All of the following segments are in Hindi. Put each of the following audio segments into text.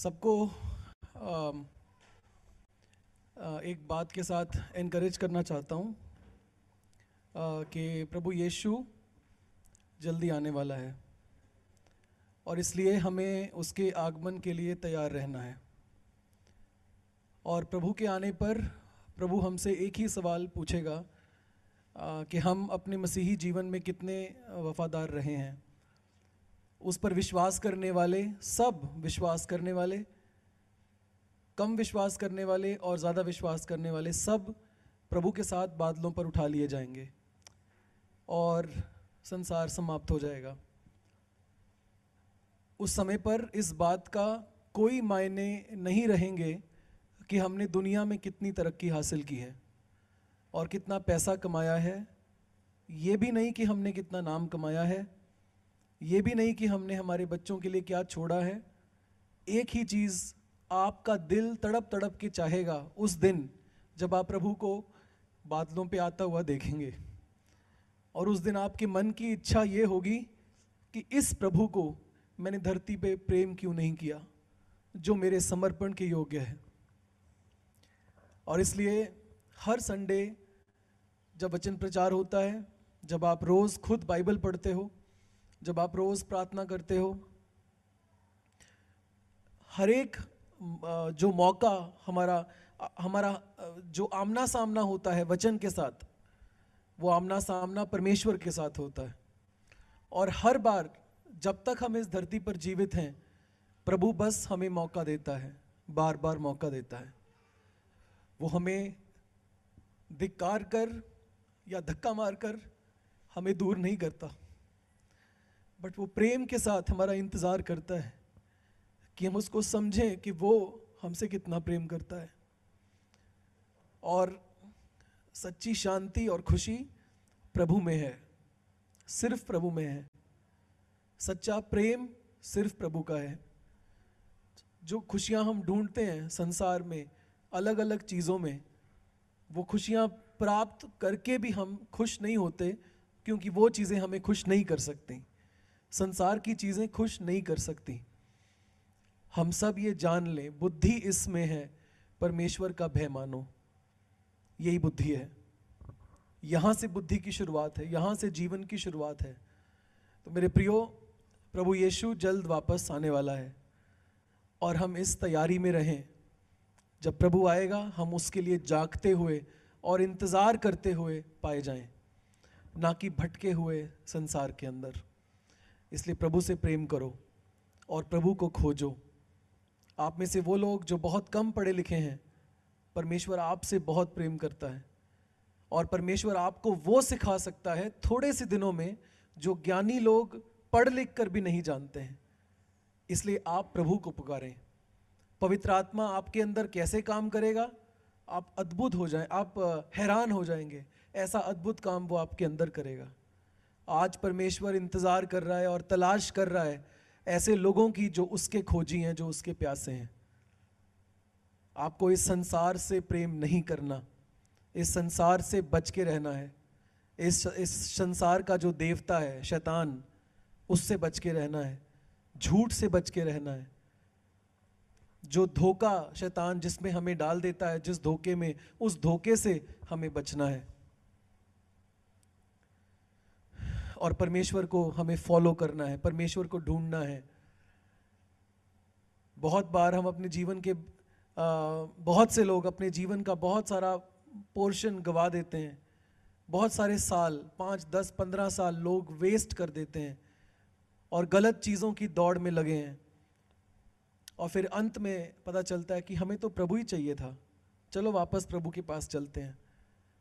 सबको एक बात के साथ इनक्रेज करना चाहता हूँ कि प्रभु यीशु जल्दी आने वाला है और इसलिए हमें उसके आगमन के लिए तैयार रहना है और प्रभु के आने पर प्रभु हमसे एक ही सवाल पूछेगा कि हम अपने मसीही जीवन में कितने वफादार रहे हैं उस पर विश्वास करने वाले सब विश्वास करने वाले कम विश्वास करने वाले और ज़्यादा विश्वास करने वाले सब प्रभु के साथ बादलों पर उठा लिए जाएंगे और संसार समाप्त हो जाएगा उस समय पर इस बात का कोई मायने नहीं रहेंगे कि हमने दुनिया में कितनी तरक्की हासिल की है और कितना पैसा कमाया है ये भी नहीं कि हमने कितना नाम कमाया है ये भी नहीं कि हमने हमारे बच्चों के लिए क्या छोड़ा है एक ही चीज़ आपका दिल तड़प तड़प के चाहेगा उस दिन जब आप प्रभु को बादलों पे आता हुआ देखेंगे और उस दिन आपके मन की इच्छा ये होगी कि इस प्रभु को मैंने धरती पे प्रेम क्यों नहीं किया जो मेरे समर्पण के योग्य है और इसलिए हर संडे जब वचन प्रचार होता है जब आप रोज़ खुद बाइबल पढ़ते हो जब आप रोज़ प्रार्थना करते हो हर एक जो मौका हमारा हमारा जो आमना सामना होता है वचन के साथ वो आमना सामना परमेश्वर के साथ होता है और हर बार जब तक हम इस धरती पर जीवित हैं प्रभु बस हमें मौका देता है बार बार मौका देता है वो हमें धिक्कार कर या धक्का मार कर हमें दूर नहीं करता बट वो प्रेम के साथ हमारा इंतज़ार करता है कि हम उसको समझें कि वो हमसे कितना प्रेम करता है और सच्ची शांति और खुशी प्रभु में है सिर्फ प्रभु में है सच्चा प्रेम सिर्फ प्रभु का है जो खुशियाँ हम ढूंढते हैं संसार में अलग अलग चीज़ों में वो खुशियाँ प्राप्त करके भी हम खुश नहीं होते क्योंकि वो चीज़ें हमें खुश नहीं कर सकती संसार की चीज़ें खुश नहीं कर सकती हम सब ये जान लें बुद्धि इसमें है परमेश्वर का भय मानो यही बुद्धि है यहां से बुद्धि की शुरुआत है यहां से जीवन की शुरुआत है तो मेरे प्रियो प्रभु यीशु जल्द वापस आने वाला है और हम इस तैयारी में रहें जब प्रभु आएगा हम उसके लिए जागते हुए और इंतज़ार करते हुए पाए जाएं ना कि भटके हुए संसार के अंदर इसलिए प्रभु से प्रेम करो और प्रभु को खोजो आप में से वो लोग जो बहुत कम पढ़े लिखे हैं परमेश्वर आपसे बहुत प्रेम करता है और परमेश्वर आपको वो सिखा सकता है थोड़े से दिनों में जो ज्ञानी लोग पढ़ लिख कर भी नहीं जानते हैं इसलिए आप प्रभु को पुकारें पवित्र आत्मा आपके अंदर कैसे काम करेगा आप अद्भुत हो जाए आप हैरान हो जाएंगे ऐसा अद्भुत काम वो आपके अंदर करेगा आज परमेश्वर इंतज़ार कर रहा है और तलाश कर रहा है ऐसे लोगों की जो उसके खोजी हैं जो उसके प्यासे हैं आपको इस संसार से प्रेम नहीं करना इस संसार से बच के रहना है इस इस संसार का जो देवता है शैतान उससे बच के रहना है झूठ से बच के रहना है जो धोखा शैतान जिसमें हमें डाल देता है जिस धोखे में उस धोखे से हमें बचना है और परमेश्वर को हमें फॉलो करना है परमेश्वर को ढूंढना है बहुत बार हम अपने जीवन के बहुत से लोग अपने जीवन का बहुत सारा पोर्शन गवा देते हैं बहुत सारे साल पाँच दस पंद्रह साल लोग वेस्ट कर देते हैं और गलत चीज़ों की दौड़ में लगे हैं और फिर अंत में पता चलता है कि हमें तो प्रभु ही चाहिए था चलो वापस प्रभु के पास चलते हैं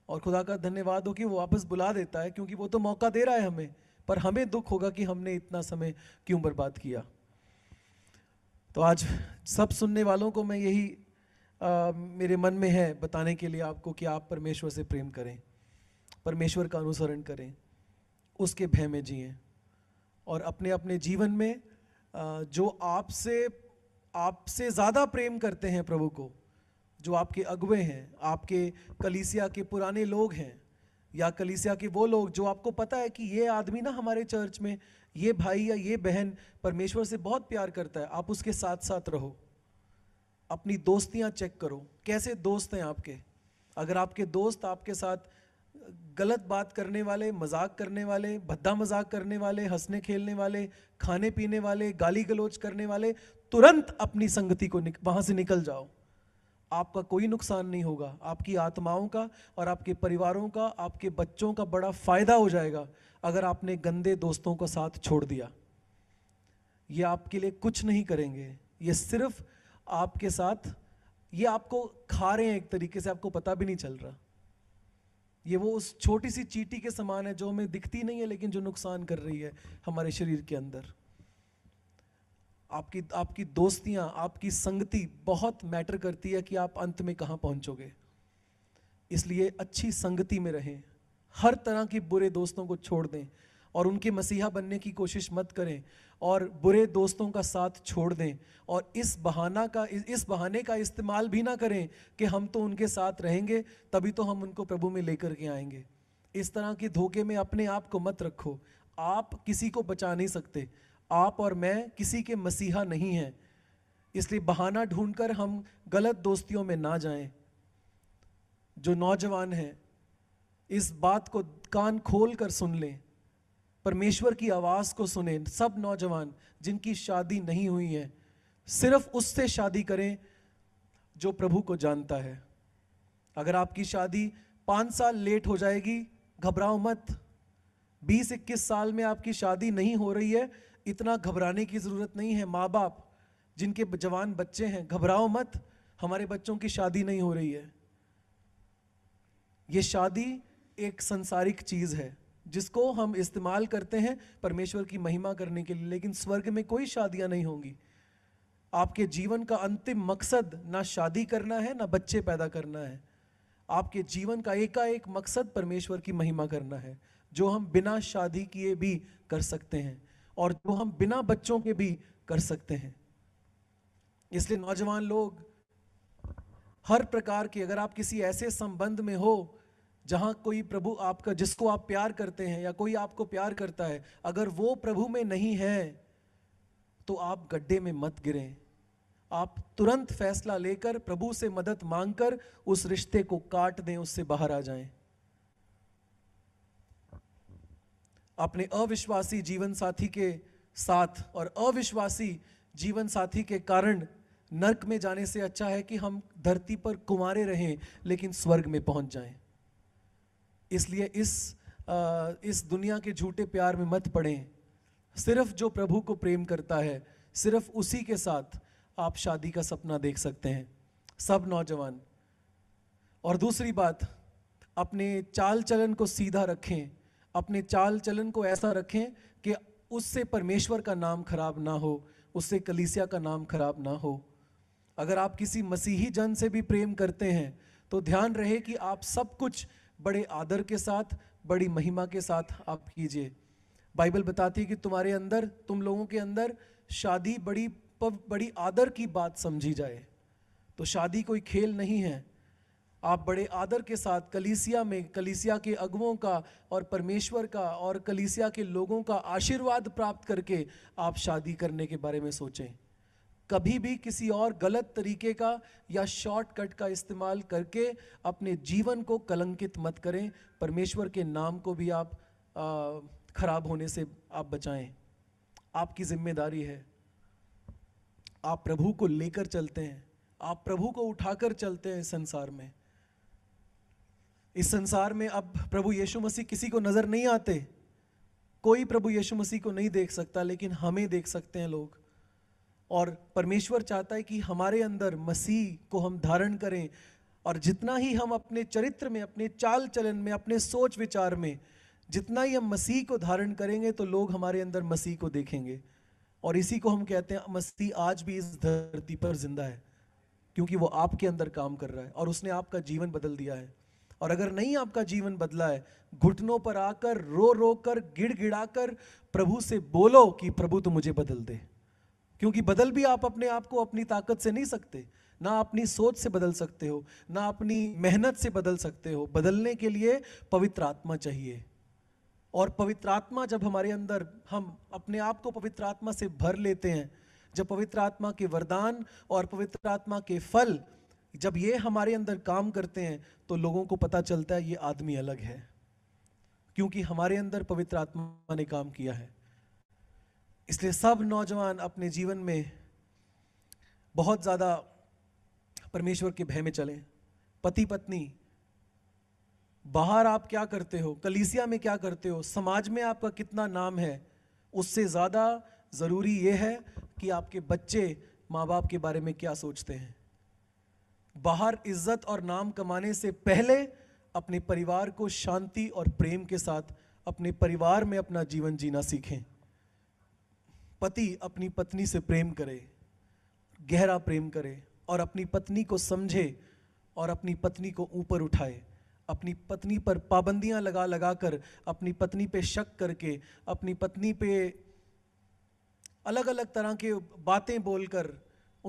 और खुदा का धन्यवाद हो कि वो वापस बुला देता है क्योंकि वो तो मौका दे रहा है हमें पर हमें दुख होगा कि हमने इतना समय क्यों बर्बाद किया तो आज सब सुनने वालों को मैं यही आ, मेरे मन में है बताने के लिए आपको कि आप परमेश्वर से प्रेम करें परमेश्वर का अनुसरण करें उसके भय में जिए और अपने अपने जीवन में आ, जो आपसे आपसे ज़्यादा प्रेम करते हैं प्रभु को जो आपके अगुए हैं आपके कलीसिया के पुराने लोग हैं या कलीसिया के वो लोग जो आपको पता है कि ये आदमी ना हमारे चर्च में ये भाई या ये बहन परमेश्वर से बहुत प्यार करता है आप उसके साथ साथ रहो अपनी दोस्तियाँ चेक करो कैसे दोस्त हैं आपके अगर आपके दोस्त आपके साथ गलत बात करने वाले मजाक करने वाले भद्दा मजाक करने वाले हंसने खेलने वाले खाने पीने वाले गाली गलोच करने वाले तुरंत अपनी संगति को वहाँ से निकल जाओ आपका कोई नुकसान नहीं होगा आपकी आत्माओं का और आपके परिवारों का आपके बच्चों का बड़ा फ़ायदा हो जाएगा अगर आपने गंदे दोस्तों का साथ छोड़ दिया ये आपके लिए कुछ नहीं करेंगे ये सिर्फ आपके साथ ये आपको खा रहे हैं एक तरीके से आपको पता भी नहीं चल रहा ये वो उस छोटी सी चीटी के समान है जो हमें दिखती नहीं है लेकिन जो नुकसान कर रही है हमारे शरीर के अंदर आपकी आपकी दोस्तियाँ आपकी संगति बहुत मैटर करती है कि आप अंत में कहाँ पहुँचोगे इसलिए अच्छी संगति में रहें हर तरह के बुरे दोस्तों को छोड़ दें और उनके मसीहा बनने की कोशिश मत करें और बुरे दोस्तों का साथ छोड़ दें और इस बहाना का इस बहाने का इस्तेमाल भी ना करें कि हम तो उनके साथ रहेंगे तभी तो हम उनको प्रभु में लेकर के आएंगे इस तरह के धोखे में अपने आप को मत रखो आप किसी को बचा नहीं सकते आप और मैं किसी के मसीहा नहीं हैं इसलिए बहाना ढूंढकर हम गलत दोस्तियों में ना जाएं जो नौजवान हैं इस बात को कान खोल कर सुन लें परमेश्वर की आवाज़ को सुने सब नौजवान जिनकी शादी नहीं हुई है सिर्फ उससे शादी करें जो प्रभु को जानता है अगर आपकी शादी पाँच साल लेट हो जाएगी घबराओ मत बीस इक्कीस साल में आपकी शादी नहीं हो रही है इतना घबराने की ज़रूरत नहीं है माँ बाप जिनके जवान बच्चे हैं घबराओ मत हमारे बच्चों की शादी नहीं हो रही है ये शादी एक संसारिक चीज़ है जिसको हम इस्तेमाल करते हैं परमेश्वर की महिमा करने के लिए लेकिन स्वर्ग में कोई शादियां नहीं होंगी आपके जीवन का अंतिम मकसद ना शादी करना है ना बच्चे पैदा करना है आपके जीवन का एकाएक मकसद परमेश्वर की महिमा करना है जो हम बिना शादी किए भी कर सकते हैं और जो हम बिना बच्चों के भी कर सकते हैं इसलिए नौजवान लोग हर प्रकार के अगर आप किसी ऐसे संबंध में हो जहां कोई प्रभु आपका जिसको आप प्यार करते हैं या कोई आपको प्यार करता है अगर वो प्रभु में नहीं है तो आप गड्ढे में मत गिरें आप तुरंत फैसला लेकर प्रभु से मदद मांगकर उस रिश्ते को काट दें उससे बाहर आ जाएं अपने अविश्वासी जीवन साथी के साथ और अविश्वासी जीवन साथी के कारण नरक में जाने से अच्छा है कि हम धरती पर कुमारे रहें लेकिन स्वर्ग में पहुंच जाएं इसलिए इस आ, इस दुनिया के झूठे प्यार में मत पड़ें सिर्फ जो प्रभु को प्रेम करता है सिर्फ उसी के साथ आप शादी का सपना देख सकते हैं सब नौजवान और दूसरी बात अपने चाल चलन को सीधा रखें अपने चाल चलन को ऐसा रखें कि उससे परमेश्वर का नाम खराब ना हो उससे कलीसिया का नाम खराब ना हो अगर आप किसी मसीही जन से भी प्रेम करते हैं तो ध्यान रहे कि आप सब कुछ बड़े आदर के साथ बड़ी महिमा के साथ आप कीजिए बाइबल बताती है कि तुम्हारे अंदर तुम लोगों के अंदर शादी बड़ी बड़ी आदर की बात समझी जाए तो शादी कोई खेल नहीं है आप बड़े आदर के साथ कलीसिया में कलीसिया के अगुओं का और परमेश्वर का और कलीसिया के लोगों का आशीर्वाद प्राप्त करके आप शादी करने के बारे में सोचें कभी भी किसी और गलत तरीके का या शॉर्टकट का इस्तेमाल करके अपने जीवन को कलंकित मत करें परमेश्वर के नाम को भी आप खराब होने से आप बचाएं आपकी जिम्मेदारी है आप प्रभु को लेकर चलते हैं आप प्रभु को उठाकर चलते हैं संसार में इस संसार में अब प्रभु यीशु मसीह किसी को नज़र नहीं आते कोई प्रभु यीशु मसीह को नहीं देख सकता लेकिन हमें देख सकते हैं लोग और परमेश्वर चाहता है कि हमारे अंदर मसीह को हम धारण करें और जितना ही हम अपने चरित्र में अपने चाल चलन में अपने सोच विचार में जितना ही हम मसीह को धारण करेंगे तो लोग हमारे अंदर मसीह को देखेंगे और इसी को हम कहते हैं मसीह आज भी इस धरती पर जिंदा है क्योंकि वो आपके अंदर काम कर रहा है और उसने आपका जीवन बदल दिया है और अगर नहीं आपका जीवन बदला है घुटनों पर आकर रो रो कर गिड़गिड़ा कर प्रभु से बोलो कि प्रभु तो मुझे बदल दे क्योंकि बदल भी आप अपने आप को अपनी ताकत से नहीं सकते ना अपनी सोच से बदल सकते हो ना अपनी मेहनत से बदल सकते हो बदलने के लिए पवित्र आत्मा चाहिए और पवित्र आत्मा जब हमारे अंदर हम अपने आप को पवित्र आत्मा से भर लेते हैं जब पवित्र आत्मा के वरदान और पवित्र आत्मा के फल जब ये हमारे अंदर काम करते हैं तो लोगों को पता चलता है ये आदमी अलग है क्योंकि हमारे अंदर पवित्र आत्मा ने काम किया है इसलिए सब नौजवान अपने जीवन में बहुत ज़्यादा परमेश्वर के भय में चलें पति पत्नी बाहर आप क्या करते हो कलीसिया में क्या करते हो समाज में आपका कितना नाम है उससे ज़्यादा ज़रूरी यह है कि आपके बच्चे माँ बाप के बारे में क्या सोचते हैं बाहर इज्जत और नाम कमाने से पहले अपने परिवार को शांति और प्रेम के साथ अपने परिवार में अपना जीवन जीना सीखें पति अपनी पत्नी से प्रेम करे गहरा प्रेम करे और अपनी पत्नी को समझे और अपनी पत्नी को ऊपर उठाए अपनी पत्नी पर पाबंदियां लगा लगा कर अपनी पत्नी पे शक करके अपनी पत्नी पे अलग अलग तरह के बातें बोलकर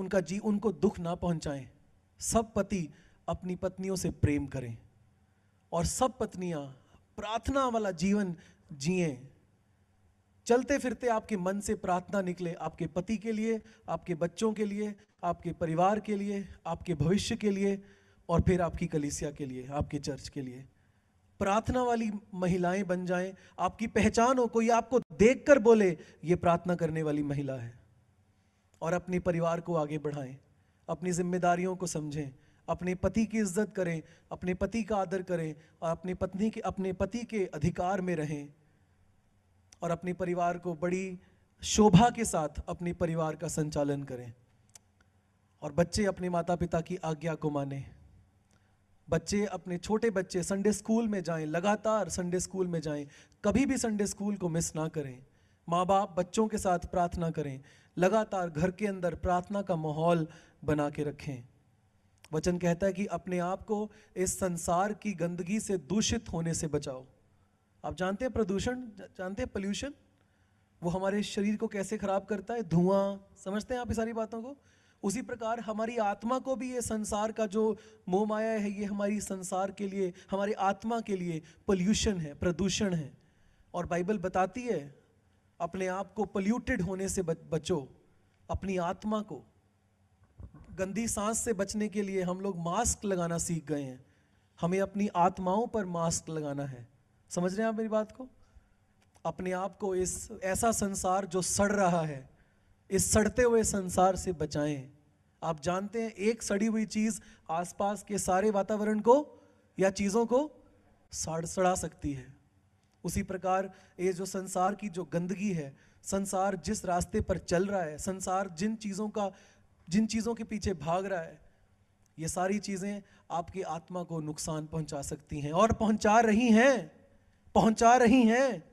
उनका जी उनको दुख ना पहुंचाएं सब पति अपनी पत्नियों से प्रेम करें और सब पत्नियां प्रार्थना वाला जीवन जिए चलते फिरते आपके मन से प्रार्थना निकले आपके पति के लिए आपके बच्चों के लिए आपके परिवार के लिए आपके भविष्य के लिए और फिर आपकी कलिसिया के लिए आपके चर्च के लिए प्रार्थना वाली महिलाएं बन जाएं आपकी पहचान हो कोई आपको देखकर बोले ये प्रार्थना करने वाली महिला है और अपने परिवार को आगे बढ़ाएं अपनी जिम्मेदारियों को समझें अपने पति की इज्जत करें अपने पति का आदर करें और अपनी पत्नी के अपने पति के अधिकार में रहें और अपने परिवार को बड़ी शोभा के साथ अपने परिवार का संचालन करें और बच्चे अपने माता पिता की आज्ञा को माने बच्चे अपने छोटे बच्चे संडे स्कूल में जाएं लगातार संडे स्कूल में जाएं कभी भी संडे स्कूल को मिस ना करें माँ बाप बच्चों के साथ प्रार्थना करें लगातार घर के अंदर प्रार्थना का माहौल बना के रखें वचन कहता है कि अपने आप को इस संसार की गंदगी से दूषित होने से बचाओ आप जानते हैं प्रदूषण जानते हैं पोल्यूशन वो हमारे शरीर को कैसे खराब करता है धुआं समझते हैं आप ये सारी बातों को उसी प्रकार हमारी आत्मा को भी ये संसार का जो मोह माया है ये हमारी संसार के लिए हमारी आत्मा के लिए पोल्यूशन है प्रदूषण है और बाइबल बताती है अपने आप को पोल्यूटेड होने से बचो अपनी आत्मा को गंदी सांस से बचने के लिए हम लोग मास्क लगाना सीख गए हैं हमें अपनी आत्माओं पर मास्क लगाना है समझ रहे हैं आप मेरी बात को अपने आप को इस ऐसा संसार जो सड़ रहा है इस सड़ते हुए संसार से बचाएं आप जानते हैं एक सड़ी हुई चीज आसपास के सारे वातावरण को या चीजों को सड़ सड़ा सकती है उसी प्रकार ये जो संसार की जो गंदगी है संसार जिस रास्ते पर चल रहा है संसार जिन चीज़ों का जिन चीज़ों के पीछे भाग रहा है ये सारी चीज़ें आपकी आत्मा को नुकसान पहुंचा सकती हैं और पहुंचा रही हैं पहुंचा रही हैं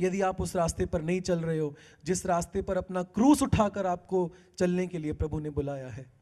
यदि आप उस रास्ते पर नहीं चल रहे हो जिस रास्ते पर अपना क्रूस उठाकर आपको चलने के लिए प्रभु ने बुलाया है